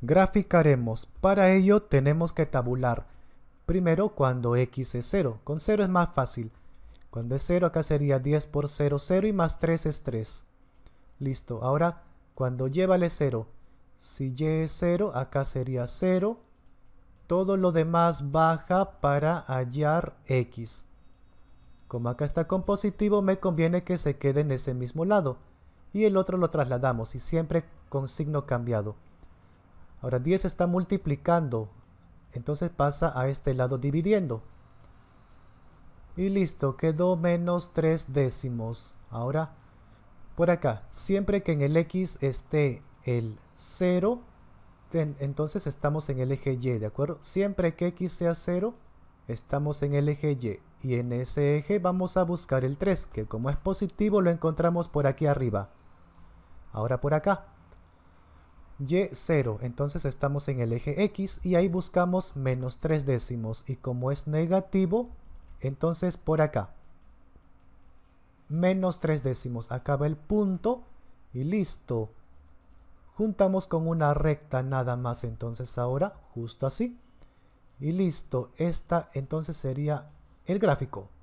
Graficaremos. Para ello tenemos que tabular. Primero cuando x es 0. Con 0 es más fácil. Cuando es 0 acá sería 10 por 0, 0 y más 3 es 3. Listo. Ahora cuando y vale 0. Si y es 0 acá sería 0. Todo lo demás baja para hallar x. Como acá está con positivo me conviene que se quede en ese mismo lado. Y el otro lo trasladamos y siempre con signo cambiado. Ahora 10 está multiplicando, entonces pasa a este lado dividiendo. Y listo, quedó menos 3 décimos. Ahora, por acá, siempre que en el X esté el 0, entonces estamos en el eje Y, ¿de acuerdo? Siempre que X sea 0, estamos en el eje Y. Y en ese eje vamos a buscar el 3, que como es positivo lo encontramos por aquí arriba. Ahora por acá y0. Entonces estamos en el eje X y ahí buscamos menos tres décimos. Y como es negativo, entonces por acá. Menos tres décimos. Acaba el punto y listo. Juntamos con una recta nada más. Entonces ahora, justo así. Y listo. Esta entonces sería el gráfico.